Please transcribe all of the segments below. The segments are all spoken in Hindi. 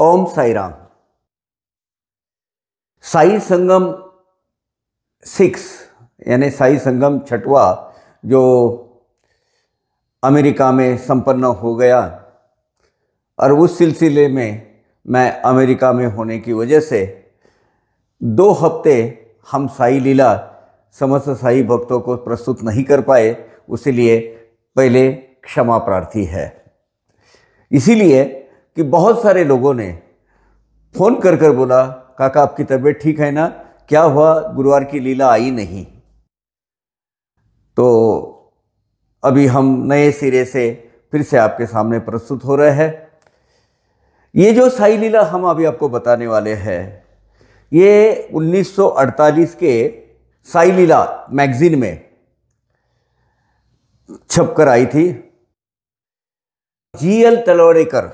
ओम साई राम साई संगम सिक्स यानी साई संगम छठवा जो अमेरिका में संपन्न हो गया और उस सिलसिले में मैं अमेरिका में होने की वजह से दो हफ्ते हम साई लीला समस्त साई भक्तों को प्रस्तुत नहीं कर पाए उसी पहले क्षमा प्रार्थी है इसीलिए कि बहुत सारे लोगों ने फ़ोन कर कर बोला काका आपकी तबीयत ठीक है ना क्या हुआ गुरुवार की लीला आई नहीं तो अभी हम नए सिरे से फिर से आपके सामने प्रस्तुत हो रहे हैं ये जो साई लीला हम अभी आपको बताने वाले हैं ये 1948 के साई लीला मैगज़ीन में छप कर आई थी जी एल तलवड़ेकर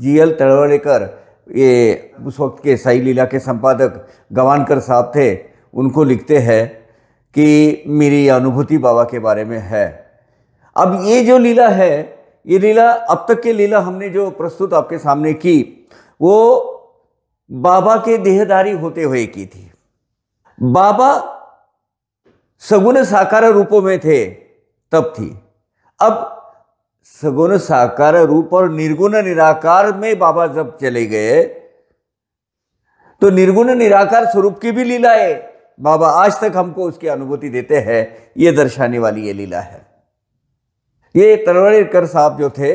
जी एल तड़वड़ेकर ये उस वक्त के साई लीला के संपादक गवानकर साहब थे उनको लिखते हैं कि मेरी अनुभूति बाबा के बारे में है अब ये जो लीला है ये लीला अब तक की लीला हमने जो प्रस्तुत आपके सामने की वो बाबा के देहदारी होते हुए की थी बाबा सगुण साकार रूपों में थे तब थी अब सगुण साकार रूप और निर्गुण निराकार में बाबा जब चले गए तो निर्गुण निराकार स्वरूप की भी लीला है बाबा आज तक हमको उसकी अनुभूति देते हैं ये दर्शाने वाली ये लीला है ये तलवाड़कर साहब जो थे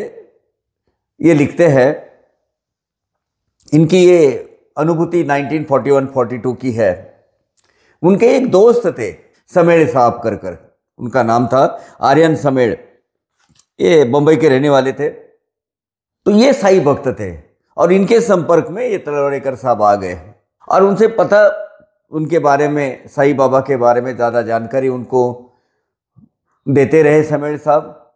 ये लिखते हैं इनकी ये अनुभूति 1941-42 की है उनके एक दोस्त थे समेड़ साहब कर कर उनका नाम था आर्यन समेड़ ये बम्बई के रहने वाले थे तो ये साई भक्त थे और इनके संपर्क में ये तलवरेकर साहब आ गए और उनसे पता उनके बारे में साई बाबा के बारे में ज़्यादा जानकारी उनको देते रहे समेर साहब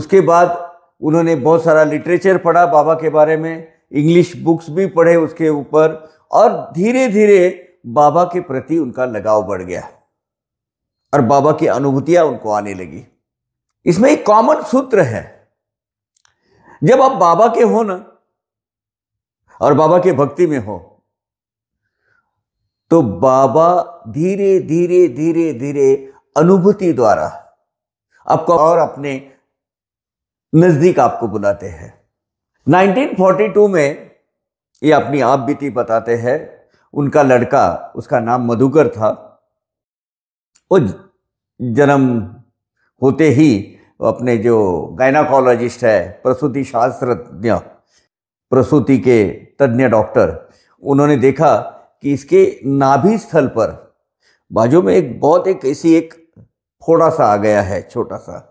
उसके बाद उन्होंने बहुत सारा लिटरेचर पढ़ा बाबा के बारे में इंग्लिश बुक्स भी पढ़े उसके ऊपर और धीरे धीरे बाबा के प्रति उनका लगाव बढ़ गया और बाबा की अनुभूतियाँ उनको आने लगी इसमें एक कॉमन सूत्र है जब आप बाबा के हो ना और बाबा के भक्ति में हो तो बाबा धीरे धीरे धीरे धीरे अनुभूति द्वारा आपको और अपने नजदीक आपको बुलाते हैं 1942 में ये अपनी आप बीती बताते हैं उनका लड़का उसका नाम मधुकर था वो जन्म होते ही अपने जो गायनाकोलॉजिस्ट है प्रसूति शास्त्रज्ञ प्रसूति के तज्ञ डॉक्टर उन्होंने देखा कि इसके नाभि स्थल पर बाजू में एक बहुत एक ऐसी एक फोड़ा सा आ गया है छोटा सा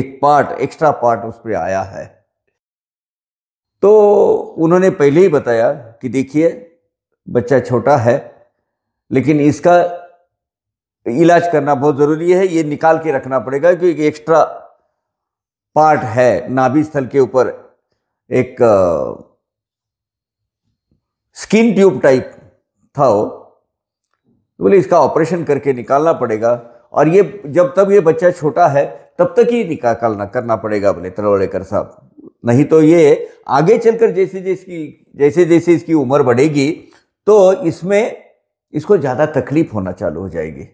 एक पार्ट एक्स्ट्रा पार्ट उस पर आया है तो उन्होंने पहले ही बताया कि देखिए बच्चा छोटा है लेकिन इसका इलाज करना बहुत ज़रूरी है ये निकाल के रखना पड़ेगा क्योंकि एक्स्ट्रा पार्ट है नाभि स्थल के ऊपर एक स्किन ट्यूब टाइप था वो तो बोले इसका ऑपरेशन करके निकालना पड़ेगा और ये जब तब ये बच्चा छोटा है तब तक ही निकालना करना पड़ेगा अपने तलवड़ेकर साहब नहीं तो ये आगे चलकर जैसे जैसी जैसे जैसे इसकी उम्र बढ़ेगी तो इसमें इसको ज़्यादा तकलीफ होना चालू हो जाएगी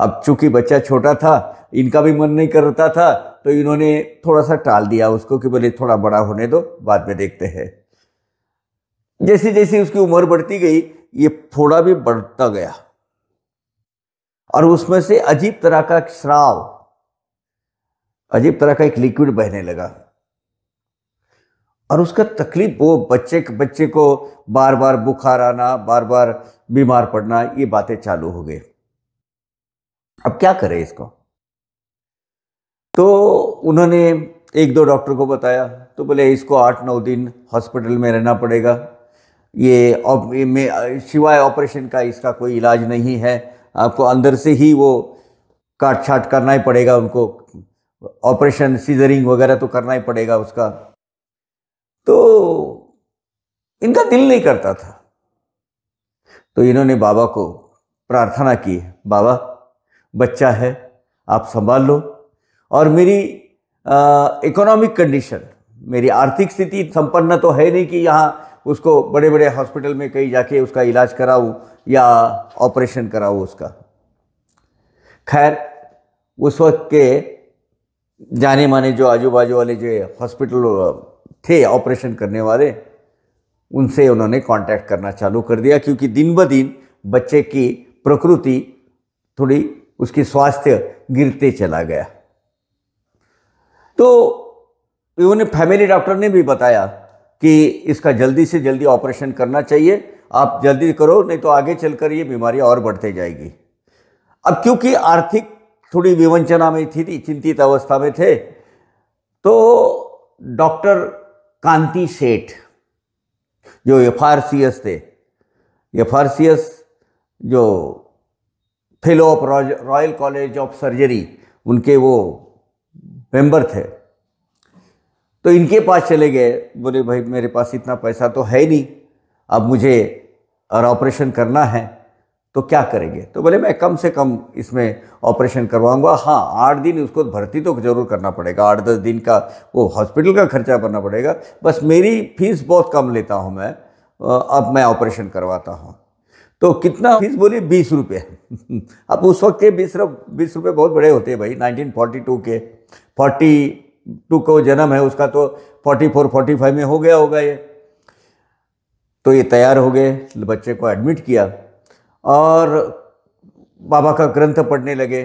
अब चूंकि बच्चा छोटा था इनका भी मन नहीं करता था तो इन्होंने थोड़ा सा टाल दिया उसको कि बोले थोड़ा बड़ा होने दो बाद में देखते हैं जैसे जैसे उसकी उम्र बढ़ती गई ये थोड़ा भी बढ़ता गया और उसमें से अजीब तरह का श्राव अजीब तरह का एक लिक्विड बहने लगा और उसका तकलीफ वो बच्चे बच्चे को बार बार बुखार आना बार बार बीमार पड़ना ये बातें चालू हो गई अब क्या करें इसको उन्होंने एक दो डॉक्टर को बताया तो बोले इसको आठ नौ दिन हॉस्पिटल में रहना पड़ेगा ये शिवाय ऑपरेशन का इसका कोई इलाज नहीं है आपको अंदर से ही वो काट छाट करना ही पड़ेगा उनको ऑपरेशन सीजरिंग वगैरह तो करना ही पड़ेगा उसका तो इनका दिल नहीं करता था तो इन्होंने बाबा को प्रार्थना की बाबा बच्चा है आप संभाल लो और मेरी इकोनॉमिक कंडीशन मेरी आर्थिक स्थिति संपन्न तो है नहीं कि यहाँ उसको बड़े बड़े हॉस्पिटल में कहीं जाके उसका इलाज कराऊँ या ऑपरेशन कराऊँ उसका खैर उस वक्त के जाने माने जो आजू बाजू वाले जो हॉस्पिटल थे ऑपरेशन करने वाले उनसे उन्होंने कांटेक्ट करना चालू कर दिया क्योंकि दिन ब दिन बच्चे की प्रकृति थोड़ी उसकी स्वास्थ्य गिरते चला गया तो उन्होंने फैमिली डॉक्टर ने भी बताया कि इसका जल्दी से जल्दी ऑपरेशन करना चाहिए आप जल्दी करो नहीं तो आगे चलकर ये बीमारी और बढ़ते जाएगी अब क्योंकि आर्थिक थोड़ी विवंचना में थी चिंतित अवस्था में थे तो डॉक्टर कांति सेठ जो एफ आर सी एस थे एफ आर सी एस जो fellow of royal college of surgery उनके वो मेंबर थे तो इनके पास चले गए बोले भाई मेरे पास इतना पैसा तो है नहीं अब मुझे और ऑपरेशन करना है तो क्या करेंगे तो बोले मैं कम से कम इसमें ऑपरेशन करवाऊंगा हाँ आठ दिन उसको भर्ती तो जरूर करना पड़ेगा आठ दस दिन का वो हॉस्पिटल का खर्चा करना पड़ेगा बस मेरी फीस बहुत कम लेता हूँ मैं अब मैं ऑपरेशन करवाता हूँ तो कितना फीस बोले बीस रुपये अब उस वक्त के बीस बीस रुपये बहुत बड़े होते हैं भाई नाइनटीन के फोर्टी टू को जन्म है उसका तो फोर्टी फोर फोर्टी फाइव में हो गया होगा ये तो ये तैयार हो गए बच्चे को एडमिट किया और बाबा का ग्रंथ पढ़ने लगे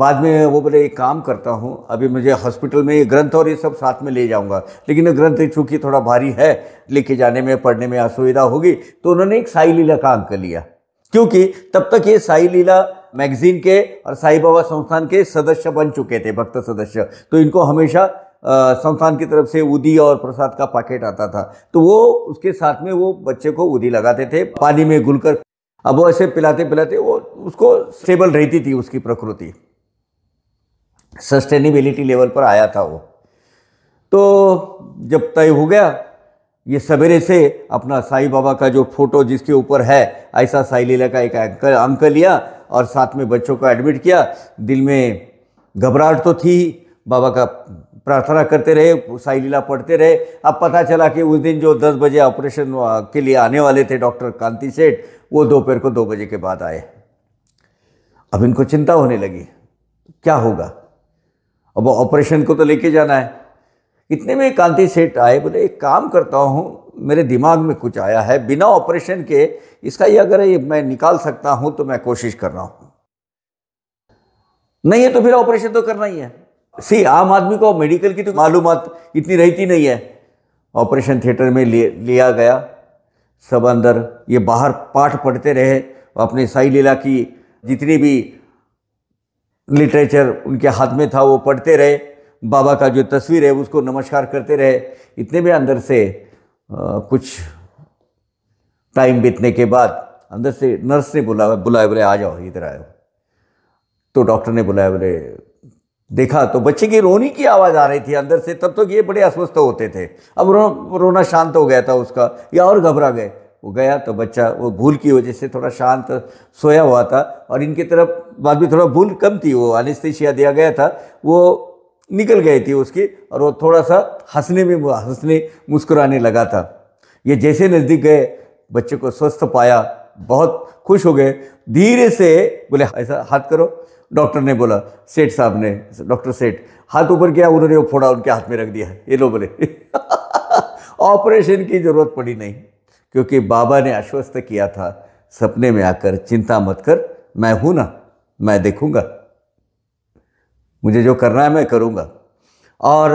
बाद में वो बोले एक काम करता हूँ अभी मुझे हॉस्पिटल में ये ग्रंथ और ये सब साथ में ले जाऊँगा लेकिन ग्रंथ चूँकि थोड़ा भारी है लेके जाने में पढ़ने में असुविधा होगी तो उन्होंने एक साई लीला का अंक लिया क्योंकि तब तक ये साई लीला मैगजीन के और साई बाबा संस्थान के सदस्य बन चुके थे भक्त सदस्य तो इनको हमेशा संस्थान की तरफ से उदी और प्रसाद का पैकेट आता था तो वो उसके साथ में वो बच्चे को उदी लगाते थे पानी में घुलकर अब वो ऐसे पिलाते पिलाते वो उसको स्टेबल रहती थी उसकी प्रकृति सस्टेनेबिलिटी लेवल पर आया था वो तो जब तय हो गया ये सवेरे से अपना साईं बाबा का जो फोटो जिसके ऊपर है ऐसा साई लीला का एक अंक अंक लिया और साथ में बच्चों को एडमिट किया दिल में घबराहट तो थी बाबा का प्रार्थना करते रहे साई लीला पढ़ते रहे अब पता चला कि उस दिन जो 10 बजे ऑपरेशन के लिए आने वाले थे डॉक्टर कांति सेठ वो दोपहर को दो बजे के बाद आए अब इनको चिंता होने लगी क्या होगा अब ऑपरेशन को तो लेके जाना है इतने में कांति सेठ आए बोले एक काम करता हूँ मेरे दिमाग में कुछ आया है बिना ऑपरेशन के इसका ये अगर ये मैं निकाल सकता हूँ तो मैं कोशिश कर रहा हूँ नहीं है तो फिर ऑपरेशन तो करना ही है सी आम आदमी को मेडिकल की तो मालूम इतनी रहती नहीं है ऑपरेशन थिएटर में लिया गया सब अंदर ये बाहर पाठ पढ़ते रहे और अपने साई लीला की जितनी भी लिटरेचर उनके हाथ में था वो पढ़ते रहे बाबा का जो तस्वीर है उसको नमस्कार करते रहे इतने में अंदर से आ, कुछ टाइम बीतने के बाद अंदर से नर्स ने बुलाया बुलाए बोले आ जाओ इधर आओ तो डॉक्टर ने बुलाया बोले देखा तो बच्चे की रोनी की आवाज़ आ रही थी अंदर से तब तो ये बड़े अस्वस्थ होते थे अब रो रोना शांत हो गया था उसका या और घबरा गए वो गया तो बच्चा वो भूल की वजह से थोड़ा शांत सोया हुआ था और इनकी तरफ बाद में थोड़ा भूल कम थी वो अनिस्तेशिया दिया गया था वो निकल गई थी उसकी और वो थोड़ा सा हंसने में हंसने मुस्कुराने लगा था ये जैसे नज़दीक गए बच्चे को स्वस्थ पाया बहुत खुश हो गए धीरे से बोले ऐसा हाथ करो डॉक्टर ने बोला सेठ साहब ने डॉक्टर सेठ हाथ ऊपर किया उन्होंने वो फोड़ा उनके हाथ में रख दिया ये लो बोले ऑपरेशन की ज़रूरत पड़ी नहीं क्योंकि बाबा ने आश्वस्त किया था सपने में आकर चिंता मत कर मैं हूँ ना मैं देखूँगा मुझे जो करना है मैं करूँगा और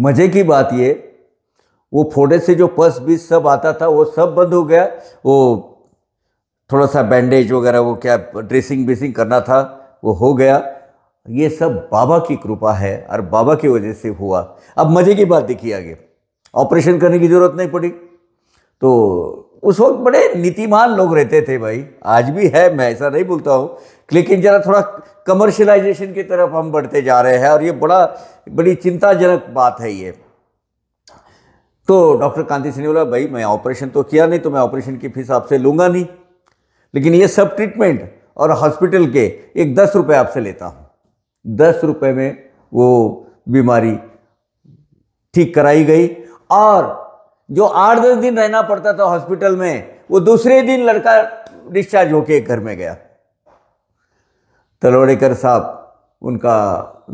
मज़े की बात ये वो फोड़े से जो पस बीस सब आता था वो सब बंद हो गया वो थोड़ा सा बैंडेज वगैरह वो क्या ड्रेसिंग बेसिंग करना था वो हो गया ये सब बाबा की कृपा है और बाबा की वजह से हुआ अब मज़े की बात देखिए आगे ऑपरेशन करने की ज़रूरत नहीं पड़ी तो उस वक्त बड़े नीतिमान लोग रहते थे भाई आज भी है मैं ऐसा नहीं बोलता हूँ लेकिन ज़रा थोड़ा कमर्शलाइजेशन की तरफ हम बढ़ते जा रहे हैं और ये बड़ा बड़ी चिंताजनक बात है ये तो डॉक्टर कांति सिंह ने बोला भाई मैं ऑपरेशन तो किया नहीं तो मैं ऑपरेशन की फीस आपसे लूँगा नहीं लेकिन ये सब ट्रीटमेंट और हॉस्पिटल के एक दस रुपये आपसे लेता हूँ दस रुपये में वो बीमारी ठीक कराई गई और जो आठ दस दिन रहना पड़ता था हॉस्पिटल में वो दूसरे दिन लड़का डिस्चार्ज होके घर में गया तलोड़ेकर साहब उनका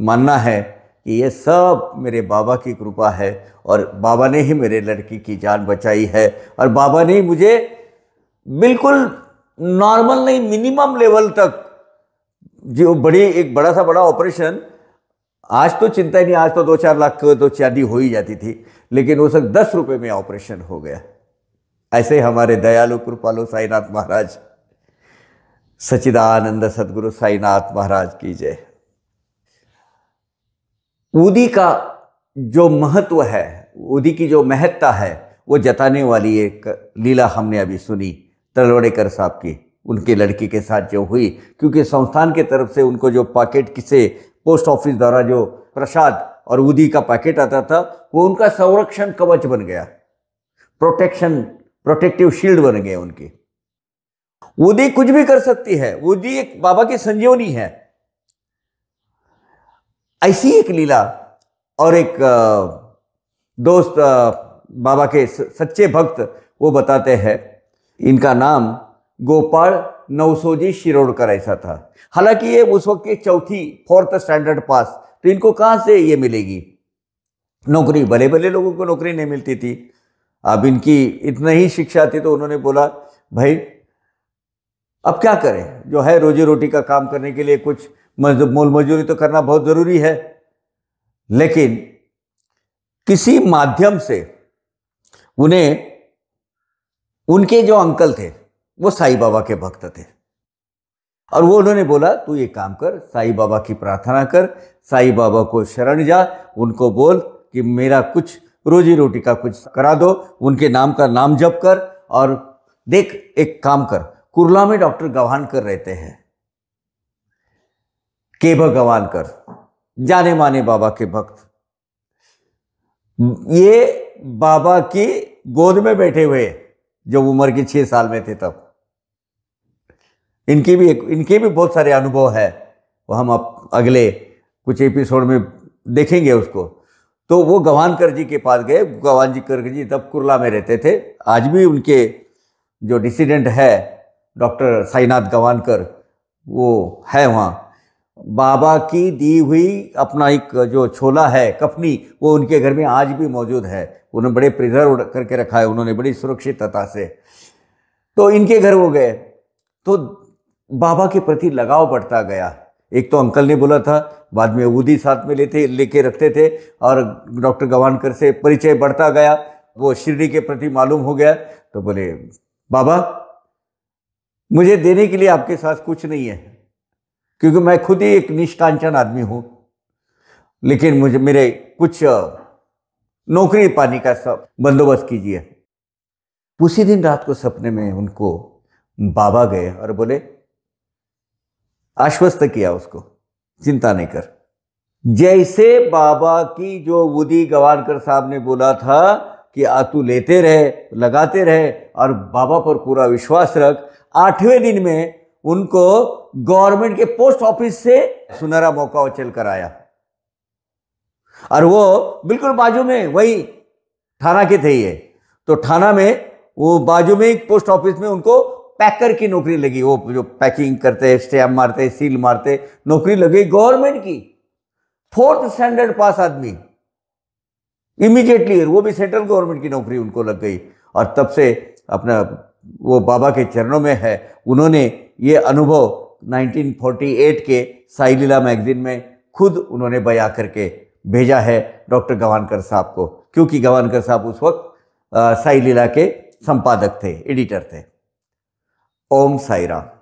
मानना है कि ये सब मेरे बाबा की कृपा है और बाबा ने ही मेरे लड़की की जान बचाई है और बाबा ने मुझे बिल्कुल नॉर्मल नहीं मिनिमम लेवल तक जो बड़ी एक बड़ा सा बड़ा ऑपरेशन आज तो चिंता ही नहीं आज तो दो चार लाख तो चांदी हो ही जाती थी लेकिन वो सक दस रुपये में ऑपरेशन हो गया ऐसे हमारे दयालु कृपालु साईनाथ महाराज सचिदानंद सदगुरु साईनाथ महाराज की जय उदी का जो महत्व है उदी की जो महत्ता है वो जताने वाली एक लीला हमने अभी सुनी तलवड़ेकर साहब की उनके लड़की के साथ जो हुई क्योंकि संस्थान के तरफ से उनको जो पैकेट किसे पोस्ट ऑफिस द्वारा जो प्रसाद और उदी का पैकेट आता था वो उनका संरक्षण कवच बन गया प्रोटेक्शन प्रोटेक्टिव शील्ड बन गए उनकी उदी कुछ भी कर सकती है उदी एक बाबा की संजीवनी है ऐसी एक लीला और एक दोस्त बाबा के सच्चे भक्त वो बताते हैं इनका नाम गोपाल नवसोजी शिरोडकर ऐसा था हालांकि ये उस वक्त की चौथी फोर्थ स्टैंडर्ड पास तो इनको कहाँ से ये मिलेगी नौकरी भले भले लोगों को नौकरी नहीं मिलती थी अब इनकी इतना ही शिक्षा थी तो उन्होंने बोला भाई अब क्या करें जो है रोजी रोटी का काम करने के लिए कुछ मोल मजदूरी तो करना बहुत ज़रूरी है लेकिन किसी माध्यम से उन्हें उनके जो अंकल थे वो साईं बाबा के भक्त थे और वो उन्होंने बोला तू ये काम कर साईं बाबा की प्रार्थना कर साईं बाबा को शरण जा उनको बोल कि मेरा कुछ रोजी रोटी का कुछ करा दो उनके नाम का नाम जप कर और देख एक काम कर कुरला में डॉक्टर गवानकर रहते हैं केवल गवानकर जाने माने बाबा के भक्त ये बाबा की गोद में बैठे हुए जब उम्र के छह साल में थे तब इनके भी एक इनके भी बहुत सारे अनुभव है वो हम अब अगले कुछ एपिसोड में देखेंगे उसको तो वो गवानकर जी के पास गए गवान जी कर जी तब कुरला में रहते थे आज भी उनके जो डिसिडेंट है डॉक्टर साईनाथ गवानकर वो है वहाँ बाबा की दी हुई अपना एक जो छोला है कफनी वो उनके घर में आज भी मौजूद है उन्होंने बड़े प्रिजर्व करके रखा है उन्होंने बड़ी सुरक्षितता से तो इनके घर वो गए तो बाबा के प्रति लगाव बढ़ता गया एक तो अंकल ने बोला था बाद में उदी साथ में लेते लेके रखते थे और डॉक्टर गवानकर से परिचय बढ़ता गया वो शिरडी के प्रति मालूम हो गया तो बोले बाबा मुझे देने के लिए आपके साथ कुछ नहीं है क्योंकि मैं खुद ही एक निष्कांचन आदमी हूं लेकिन मुझे मेरे कुछ नौकरी पाने का सब बंदोबस्त कीजिए उसी दिन रात को सपने में उनको बाबा गए और बोले आश्वस्त किया उसको चिंता नहीं कर जैसे बाबा की जो उदी गवारकर साहब ने बोला था कि आतू लेते रहे लगाते रहे और बाबा पर पूरा विश्वास रख आठवें दिन में उनको गवर्नमेंट के पोस्ट ऑफिस से सुनहरा मौका उचल कर आया और वो बिल्कुल बाजू में वही थाना के थे ये तो थाना में वो बाजू में एक पोस्ट ऑफिस में उनको पैकर की नौकरी लगी वो जो पैकिंग करते स्टैम्प मारते सील मारते नौकरी लगी गवर्नमेंट की फोर्थ स्टैंडर्ड पास आदमी इमीडिएटली वो भी सेंट्रल गवर्नमेंट की नौकरी उनको लग गई और तब से अपना वो बाबा के चरणों में है उन्होंने ये अनुभव 1948 के साई लीला मैगजीन में खुद उन्होंने बया करके भेजा है डॉक्टर गवानकर साहब को क्योंकि गवानकर साहब उस वक्त साई लीला के संपादक थे एडिटर थे ओम साई राम